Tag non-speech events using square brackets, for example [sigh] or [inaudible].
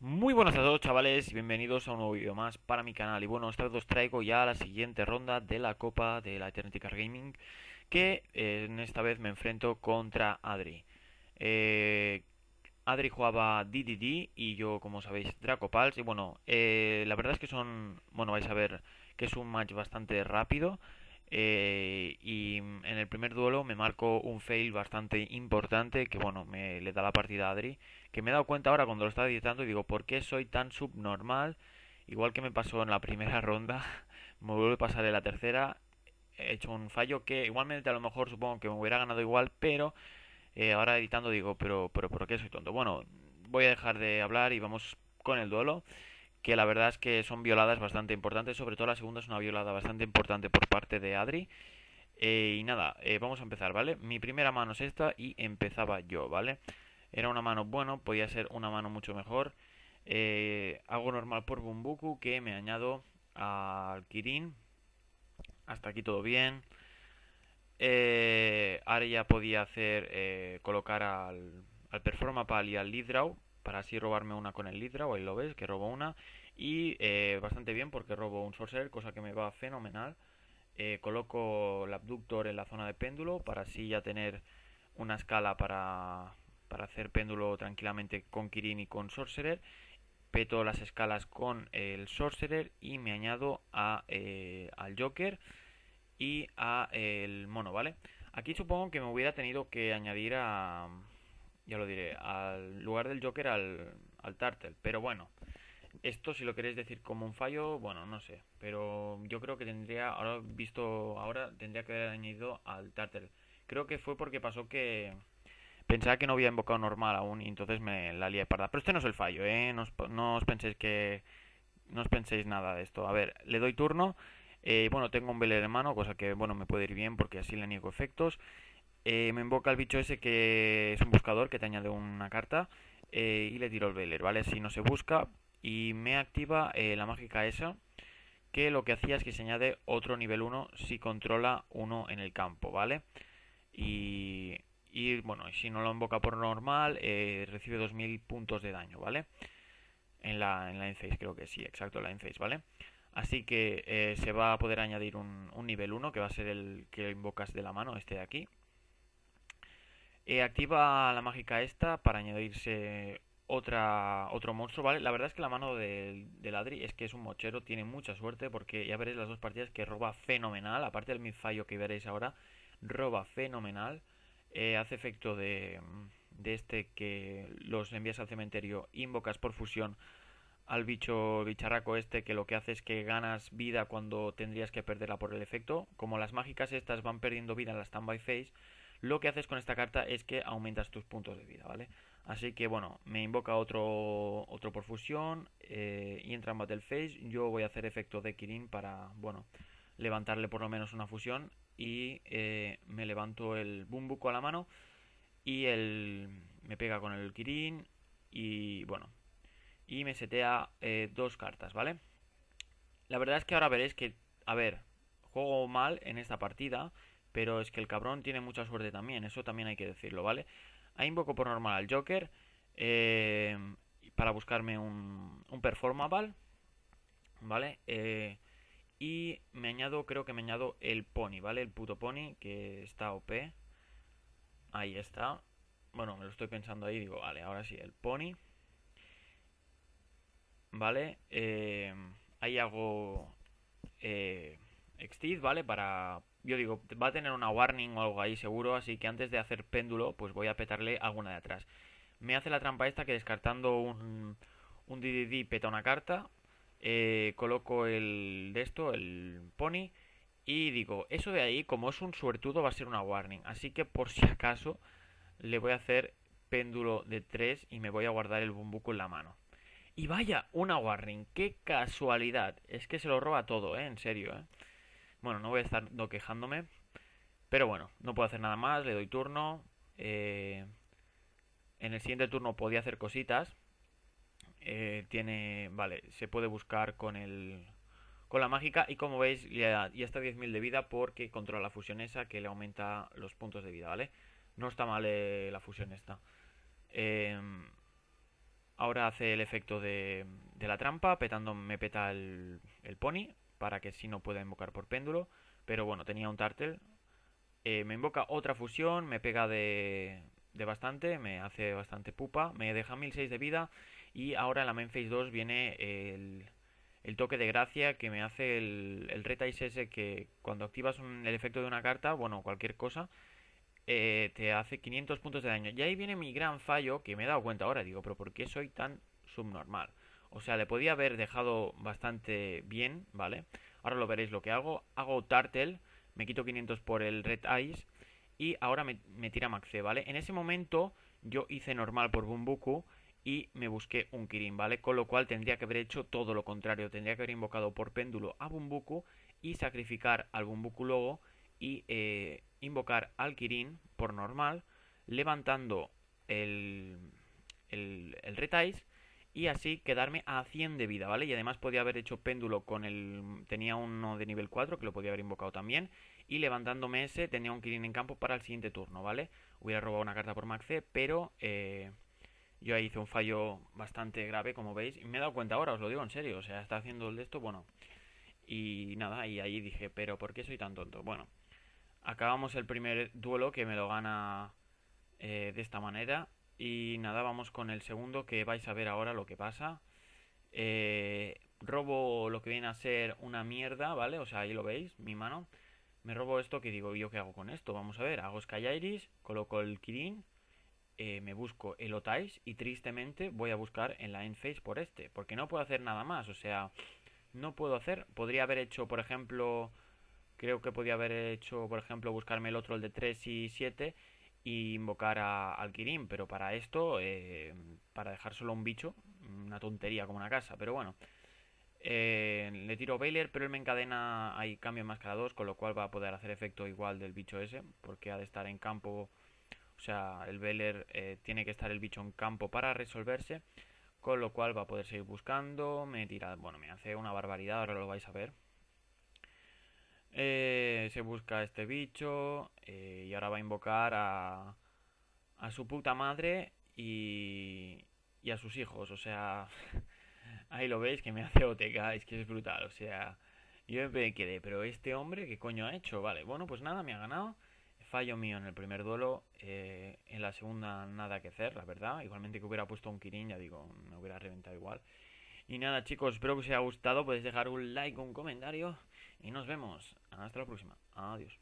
Muy buenas a todos chavales y bienvenidos a un nuevo vídeo más para mi canal Y bueno, esta vez os traigo ya la siguiente ronda de la Copa de la Eternity Gaming Que eh, en esta vez me enfrento contra Adri eh, Adri jugaba DDD y yo, como sabéis, Draco Y bueno, eh, la verdad es que son... bueno, vais a ver que es un match bastante rápido eh, y en el primer duelo me marco un fail bastante importante que bueno, me le da la partida a Adri, que me he dado cuenta ahora cuando lo estaba editando y digo, ¿por qué soy tan subnormal? Igual que me pasó en la primera [laughs] ronda, me vuelve a pasar en la tercera, he hecho un fallo que igualmente a lo mejor supongo que me hubiera ganado igual, pero eh, ahora editando digo, pero, pero, ¿por qué soy tonto? Bueno, voy a dejar de hablar y vamos con el duelo que la verdad es que son violadas bastante importantes, sobre todo la segunda es una violada bastante importante por parte de Adri. Eh, y nada, eh, vamos a empezar, ¿vale? Mi primera mano es esta y empezaba yo, ¿vale? Era una mano bueno, podía ser una mano mucho mejor. Eh, hago normal por Bumbuku que me añado al Kirin. Hasta aquí todo bien. ahora ya podía hacer colocar al, al Performapal y al Lidrau para así robarme una con el Lidra, o ahí lo ves, que robo una. Y eh, bastante bien porque robo un Sorcerer, cosa que me va fenomenal. Eh, coloco el abductor en la zona de péndulo para así ya tener una escala para, hacer péndulo tranquilamente con Kirin y con Sorcerer. Peto las escalas con el Sorcerer y me añado eh, al Joker y al mono, ¿vale? Aquí supongo que me hubiera tenido que añadir a, ya lo diré, al lugar del Joker al, al Tartel. Pero bueno, esto si lo queréis decir como un fallo, bueno, no sé. Pero yo creo que tendría, ahora visto ahora, tendría que haber añadido al Tartel. Creo que fue porque pasó que pensaba que no había invocado normal aún y entonces me la lié parda. Pero este no es el fallo, ¿eh? No os, no os penséis que... No os penséis nada de esto. A ver, le doy turno. Eh, bueno, tengo un en mano, cosa que, bueno, me puede ir bien porque así le niego efectos. Eh, me invoca el bicho ese que es un buscador que te añade una carta eh, y le tiro el Veiler, ¿vale? Si no se busca y me activa eh, la mágica esa que lo que hacía es que se añade otro nivel 1 si controla uno en el campo, ¿vale? Y, y bueno, si no lo invoca por normal recibe 2000 puntos de daño, ¿vale? En la, en la creo que sí, exacto, la Enface, ¿vale? Así que se va a poder añadir un, un nivel 1 que va a ser el que invocas de la mano, este de aquí, eh, activa la mágica esta para añadirse otra, otro monstruo, ¿vale? La verdad es que la mano del, del Adri es que es un mochero, tiene mucha suerte porque ya veréis las dos partidas que roba fenomenal, aparte del midfallo que veréis ahora, roba fenomenal, eh, hace efecto de, de este que los envías al cementerio, invocas por fusión al bicho bicharraco este que lo que hace es que ganas vida cuando tendrías que perderla por el efecto. Como las mágicas estas van perdiendo vida en la standby phase, lo que haces con esta carta es que aumentas tus puntos de vida, ¿vale? Así que bueno, me invoca otro, otro por fusión eh, y entra en Battle Phase. Yo voy a hacer efecto de Kirin para, bueno, levantarle por lo menos una fusión y eh, me levanto el Bumbuco a la mano y él me pega con el Kirin y bueno, y me setea eh, dos cartas, ¿vale? La verdad es que ahora veréis que, a ver, juego mal en esta partida, pero es que el cabrón tiene mucha suerte también, eso también hay que decirlo, ¿vale? Ahí invoco por normal al Joker eh, para buscarme un, un performable, ¿vale? Eh, y me añado, creo que me añado el pony, ¿vale? El puto pony que está OP. Ahí está. Bueno, me lo estoy pensando ahí, digo, vale, ahora sí, el pony. ¿Vale? Eh, ahí hago... Eh, Exceed, ¿vale? Para... Yo digo, va a tener una warning o algo ahí seguro, así que antes de hacer péndulo, pues voy a petarle alguna de atrás. Me hace la trampa esta que descartando un, un DDD peta una carta, eh, coloco el de esto, el pony, y digo, eso de ahí, como es un suertudo, va a ser una warning. Así que por si acaso, le voy a hacer péndulo de 3 y me voy a guardar el bumbuco en la mano. Y vaya, una warning, qué casualidad. Es que se lo roba todo, ¿eh? En serio, ¿eh? Bueno, no voy a estar no quejándome. Pero bueno, no puedo hacer nada más, le doy turno. Eh, en el siguiente turno podía hacer cositas. Eh, tiene. Vale, se puede buscar con el. Con la mágica. Y como veis, ya, está 10.000 de vida porque controla la fusión esa que le aumenta los puntos de vida, ¿vale? No está mal eh, la fusión esta. ahora hace el efecto de, la trampa. Petando me peta el, el pony para que si no pueda invocar por péndulo. Pero bueno, tenía un Tartel. Eh, me invoca otra fusión, me pega de, bastante, me hace bastante pupa, me deja 1006 de vida y ahora en la main phase 2 viene el, toque de gracia que me hace el, el ese que cuando activas el efecto de una carta, bueno, cualquier cosa, eh, te hace 500 puntos de daño. Y ahí viene mi gran fallo que me he dado cuenta ahora, digo, pero ¿por qué soy tan subnormal? O sea, le podía haber dejado bastante bien, ¿vale? Ahora lo veréis lo que hago. Hago Tartel, me quito 500 por el Red Eyes y ahora me, tira Maxe, ¿vale? En ese momento yo hice normal por Bumbuku y me busqué un Kirin, ¿vale? Con lo cual tendría que haber hecho todo lo contrario. Tendría que haber invocado por péndulo a Bumbuku y sacrificar al Bumbuku luego y eh, invocar al Kirin por normal, levantando el, el, Ice y así quedarme a 100 de vida, ¿vale? Y además podía haber hecho péndulo con el... tenía uno de nivel 4 que lo podía haber invocado también y levantándome ese tenía un Kirin en campo para el siguiente turno, ¿vale? Hubiera robado una carta por Maxe, pero eh, yo ahí hice un fallo bastante grave, como veis, y me he dado cuenta ahora, os lo digo en serio, o sea, está haciendo el de esto, bueno, y nada, y ahí dije, pero ¿por qué soy tan tonto? Bueno, acabamos el primer duelo que me lo gana eh, de esta manera y nada, vamos con el segundo que vais a ver ahora lo que pasa. Eh, robo lo que viene a ser una mierda, ¿vale? O sea, ahí lo veis, mi mano. Me robo esto que digo, ¿yo qué hago con esto? Vamos a ver, hago Iris, coloco el Kirin, eh, me busco el Otais y tristemente voy a buscar en la Face por este. Porque no puedo hacer nada más, o sea, no puedo hacer. Podría haber hecho, por ejemplo, creo que podía haber hecho, por ejemplo, buscarme el otro, el de 3 y 7 y invocar a, al Kirin, pero para esto, eh, para dejar solo un bicho, una tontería como una casa, pero bueno. Eh, le tiro Baylor, pero él me encadena, hay cambio en máscara 2, con lo cual va a poder hacer efecto igual del bicho ese, porque ha de estar en campo, o sea, el Baylor eh, tiene que estar el bicho en campo para resolverse, con lo cual va a poder seguir buscando, me tira, bueno, me hace una barbaridad, ahora lo vais a ver. Eh, se busca este bicho eh, y ahora va a invocar a, a su puta madre y, y a sus hijos. O sea, [laughs] ahí lo veis que me hace OTK, es que es brutal. O sea, yo me quedé, pero este hombre, ¿qué coño ha hecho? Vale, bueno, pues nada, me ha ganado. Fallo mío en el primer duelo, eh, en la segunda nada que hacer, la verdad. Igualmente que hubiera puesto un Kirin, ya digo, me hubiera reventado igual. Y nada chicos, espero que os haya gustado. Podéis dejar un like, un comentario. Y nos vemos. Hasta la próxima. Adiós.